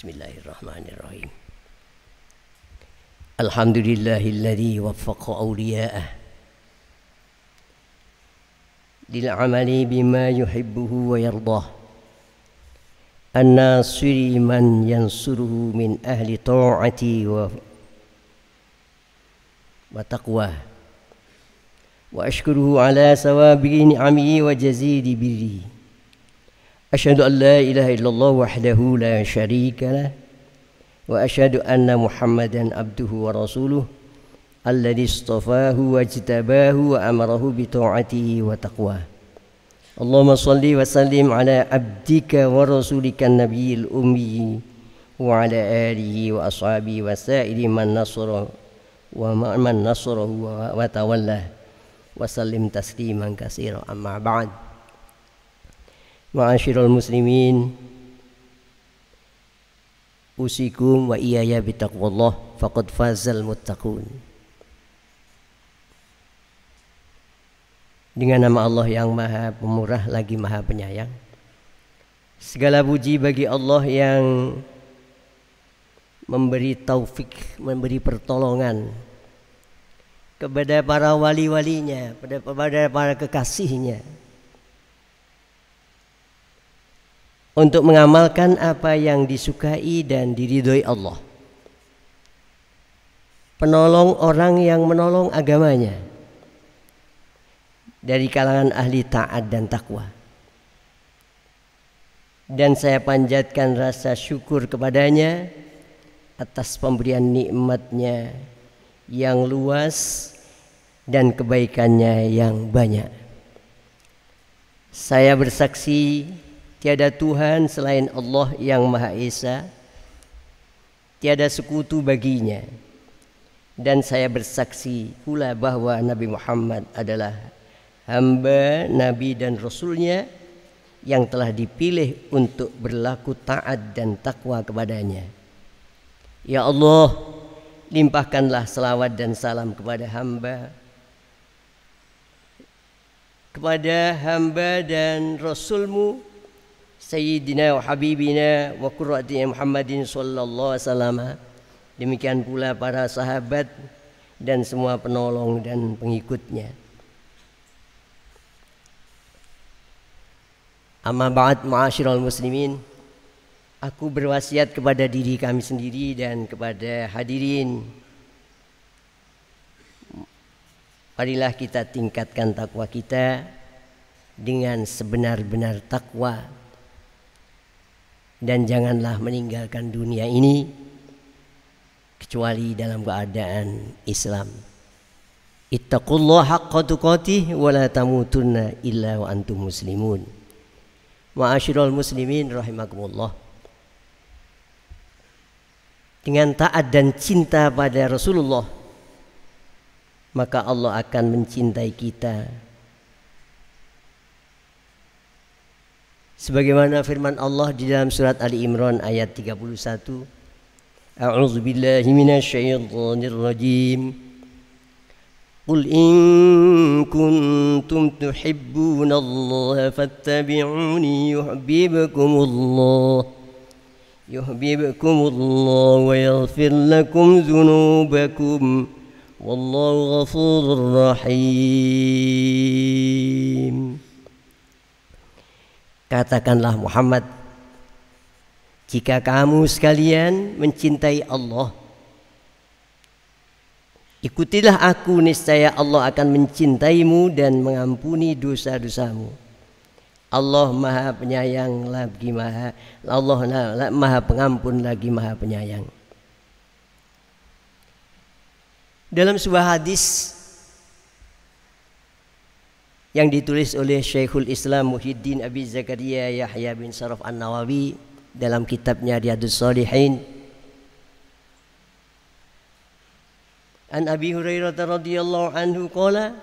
بسم الله الرحمن الرحيم الحمد لله الذي وفق أولياءه للعمل بما يحبه ويرضاه الناصر من ينصره من أهل طاعتي وتقواه وأشكره على سوابق نعمه وجزيل بره أشهد أن لا إله إلا الله وحده لا شريك له وأشهد أن محمدا عبده ورسوله الذي اصطفاه واجتباه وأمره بطاعته وتقواه اللهم صل وسلم على عبدك ورسولك النبي الأمي وعلى آله وأصحابه وسائر من نصره ومن نصره وتولاه وسلم تسليما كثيرا أما بعد Ma'asyiral muslimin Usikum wa iyaya bitaqwallah Faqad fazal muttaqun Dengan nama Allah yang maha pemurah lagi maha penyayang Segala puji bagi Allah yang Memberi taufik, memberi pertolongan Kepada para wali-walinya Kepada para kekasihnya untuk mengamalkan apa yang disukai dan diridhoi Allah. Penolong orang yang menolong agamanya dari kalangan ahli taat dan takwa. Dan saya panjatkan rasa syukur kepadanya atas pemberian nikmatnya yang luas dan kebaikannya yang banyak. Saya bersaksi Tiada Tuhan selain Allah yang Maha Esa. Tiada sekutu baginya. Dan saya bersaksi pula bahwa Nabi Muhammad adalah hamba, nabi dan rasulnya yang telah dipilih untuk berlaku taat dan takwa kepadanya. Ya Allah, limpahkanlah selawat dan salam kepada hamba, kepada hamba dan Rasulmu Sayyidina wa Habibina wa Qurrati Muhammadin Sallallahu Alaihi Wasallam Demikian pula para sahabat dan semua penolong dan pengikutnya Amma ba'd ma'asyiral muslimin Aku berwasiat kepada diri kami sendiri dan kepada hadirin Marilah kita tingkatkan takwa kita dengan sebenar-benar takwa dan janganlah meninggalkan dunia ini kecuali dalam keadaan Islam. Ittaqullah haqqa tuqatih wa la tamutunna illa wa antum muslimun. Ma'asyiral muslimin rahimakumullah. Dengan taat dan cinta pada Rasulullah maka Allah akan mencintai kita Sebagaimana firman Allah di dalam surat Ali Imran ayat 31. A'udzu billahi minasyaitonir rajim. Qul in kuntum تحبون الله فاتبعوني yuhibbukumullah الله يحببكم الله ويغفر لكم ذنوبكم والله غفور Katakanlah Muhammad, jika kamu sekalian mencintai Allah, ikutilah aku niscaya Allah akan mencintaimu dan mengampuni dosa-dosamu. Allah Maha Penyayang lagi Maha Allah Maha Pengampun lagi Maha Penyayang. Dalam sebuah hadis yang ditulis oleh Syekhul Islam Muhyiddin Abi Zakaria Yahya bin Saraf An-Nawawi dalam kitabnya Riyadus Salihin. An Abi Hurairah radhiyallahu anhu qala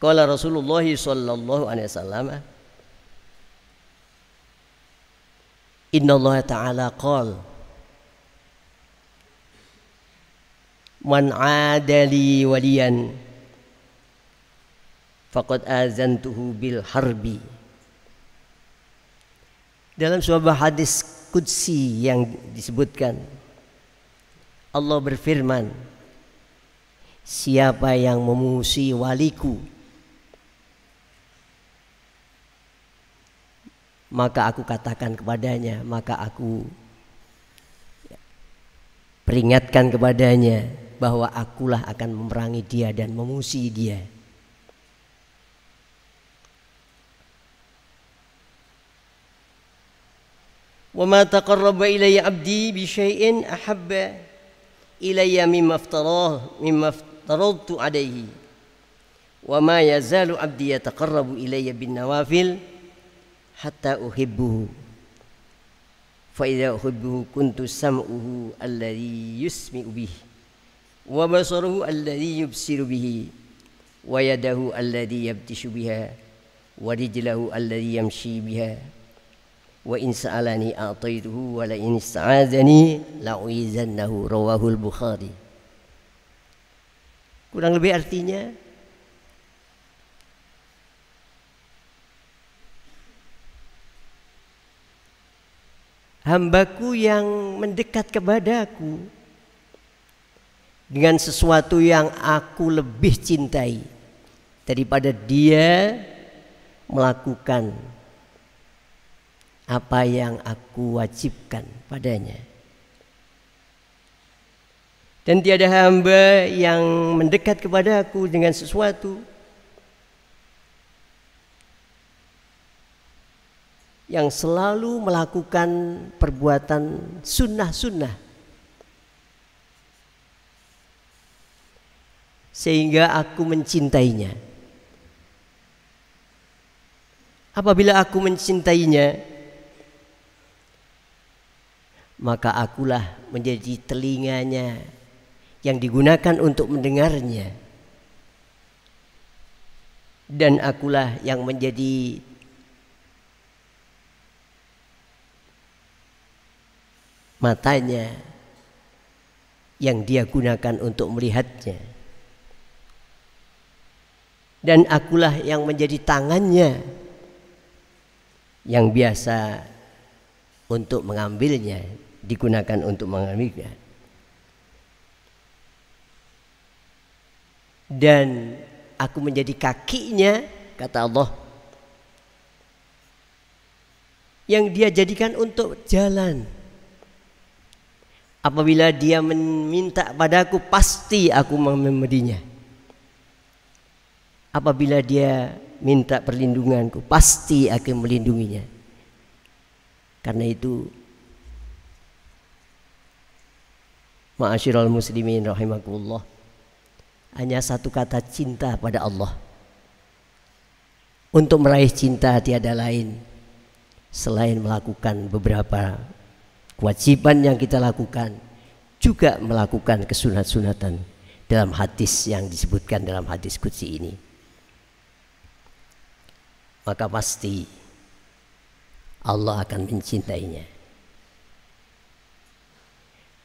Qala Rasulullah sallallahu alaihi wasallam Inna Allah Ta'ala qala man adali waliyan faqad azantuhu bil harbi dalam sebuah hadis kudsi yang disebutkan Allah berfirman siapa yang memusuhi waliku maka aku katakan kepadanya maka aku peringatkan kepadanya bahwa akulah akan memerangi dia dan memusi dia. وما تقرب إلي عبدي بشيء أحب إلي مما افتراه مما افترضت عليه وما يزال عبدي يتقرب إلي بالنوافل حتى أحبه فإذا أحبه كنت سمعه الذي يسمع به وبصره الذي يبصر به ويده الذي يبتش بها ورجله الذي يمشي بها وإن سألني أعطيته ولئن استعاذني لأعيذنه رواه البخاري kurang lebih artinya hambaku yang mendekat kepadaku dengan sesuatu yang aku lebih cintai daripada dia melakukan apa yang aku wajibkan padanya. Dan tiada hamba yang mendekat kepada aku dengan sesuatu yang selalu melakukan perbuatan sunnah-sunnah sehingga aku mencintainya. Apabila aku mencintainya, maka akulah menjadi telinganya yang digunakan untuk mendengarnya. Dan akulah yang menjadi matanya yang dia gunakan untuk melihatnya dan akulah yang menjadi tangannya yang biasa untuk mengambilnya digunakan untuk mengambilnya dan aku menjadi kakinya kata Allah yang dia jadikan untuk jalan apabila dia meminta padaku pasti aku memberinya apabila dia minta perlindunganku pasti akan melindunginya karena itu Ma'asyiral muslimin rahimakumullah hanya satu kata cinta pada Allah untuk meraih cinta tiada lain selain melakukan beberapa kewajiban yang kita lakukan juga melakukan kesunat-sunatan dalam hadis yang disebutkan dalam hadis kunci ini maka pasti Allah akan mencintainya.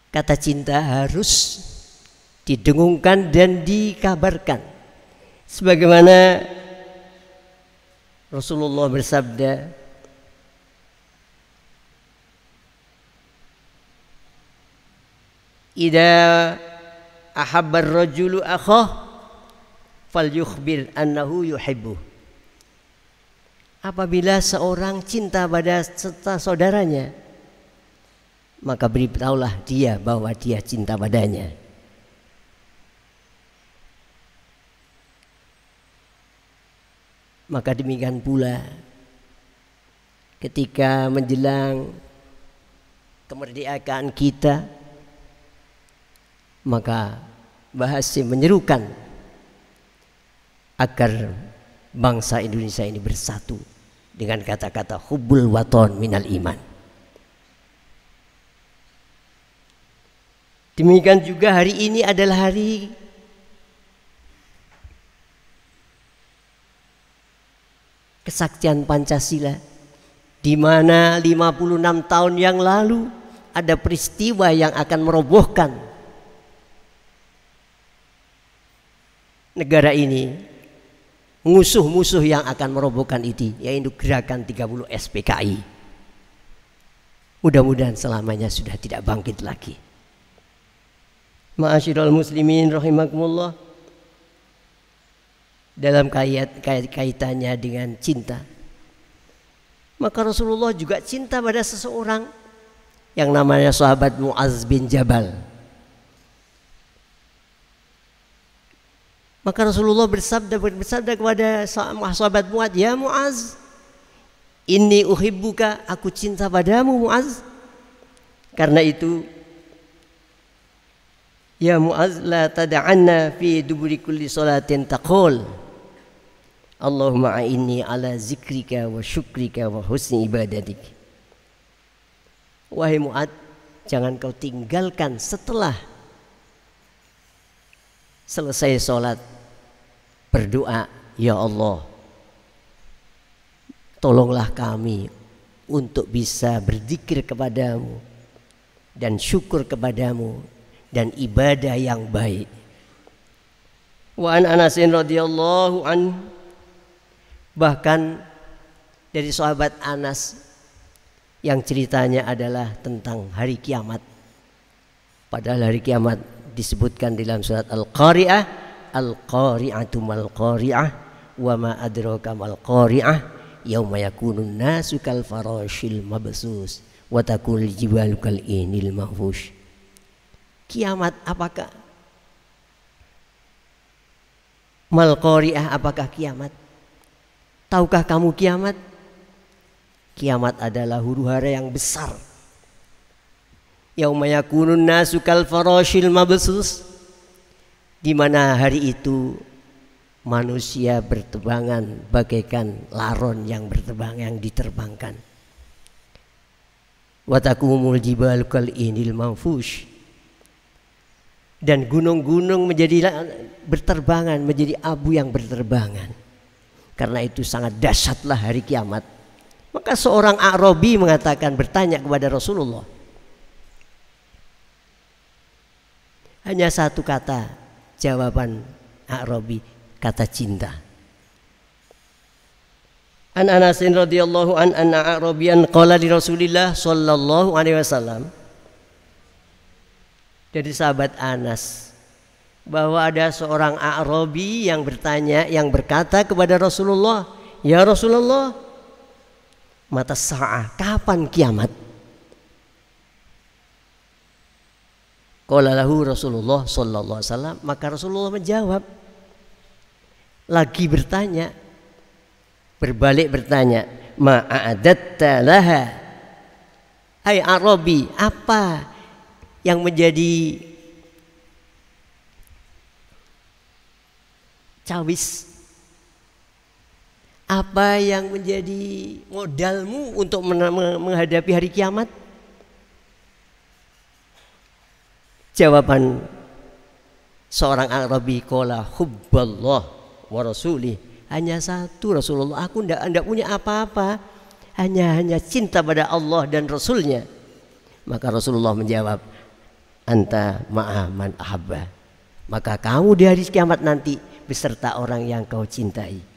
Kata cinta harus didengungkan dan dikabarkan. Sebagaimana Rasulullah bersabda, "Ida ahabbar rajulu akhah fal yukhbir annahu yuhibbuh." Apabila seorang cinta pada serta saudaranya, maka beritahulah dia bahwa dia cinta padanya. Maka demikian pula ketika menjelang kemerdekaan kita, maka bahasa menyerukan agar bangsa Indonesia ini bersatu dengan kata-kata hubul waton minal iman. Demikian juga hari ini adalah hari kesaktian Pancasila di mana 56 tahun yang lalu ada peristiwa yang akan merobohkan negara ini musuh-musuh yang akan merobohkan itu yaitu gerakan 30 SPKI mudah-mudahan selamanya sudah tidak bangkit lagi Ma'asyiral muslimin rahimakumullah dalam kait, kait kaitannya dengan cinta maka Rasulullah juga cinta pada seseorang yang namanya sahabat Muaz bin Jabal Maka Rasulullah bersabda bersabda kepada sahabat Muaz, "Ya Muaz, ini uhibbuka, aku cinta padamu Muaz." Karena itu Ya Muaz la tada'anna fi duburi kulli salatin taqul Allahumma a'inni ala zikrika wa syukrika wa husni ibadatik Wahai Mu'ad jangan kau tinggalkan setelah selesai sholat berdoa, "Ya Allah, tolonglah kami untuk bisa berzikir kepadamu dan syukur kepadamu dan ibadah yang baik." Wa an Anasin radhiyallahu an bahkan dari sahabat Anas yang ceritanya adalah tentang hari kiamat. Padahal hari kiamat disebutkan dalam surat Al-Qari'ah al-qari'atu mal qari'ah wa ma adraka mal qari'ah yauma yakunun nasu kal farashil mabsus wa takunul jibalu kal inil mahfush kiamat apakah mal qari'ah apakah kiamat tahukah kamu kiamat kiamat adalah huru hara yang besar yauma yakunun nasu kal farashil mabsus di mana hari itu manusia bertebangan bagaikan laron yang bertebang yang diterbangkan. Watakumul jibal kal inil manfush dan gunung-gunung menjadi berterbangan menjadi abu yang berterbangan. Karena itu sangat dahsyatlah hari kiamat. Maka seorang Arabi mengatakan bertanya kepada Rasulullah. Hanya satu kata jawaban Arabi kata cinta. An Anasin radhiyallahu an anna Arabian qala li Rasulillah sallallahu alaihi wasallam dari sahabat Anas bahwa ada seorang Arabi yang bertanya yang berkata kepada Rasulullah, "Ya Rasulullah, mata sa'ah, kapan kiamat?" Qala lahu Rasulullah sallallahu alaihi wasallam, maka Rasulullah menjawab lagi bertanya berbalik bertanya, a'adatta laha Hai Arabi, apa yang menjadi cawis apa yang menjadi modalmu untuk menghadapi hari kiamat Jawaban seorang Arabi kola hubballah wa rasuli hanya satu Rasulullah aku ndak ndak punya apa-apa hanya hanya cinta pada Allah dan Rasulnya maka Rasulullah menjawab anta ma'aman ahabba maka kamu di hari kiamat nanti beserta orang yang kau cintai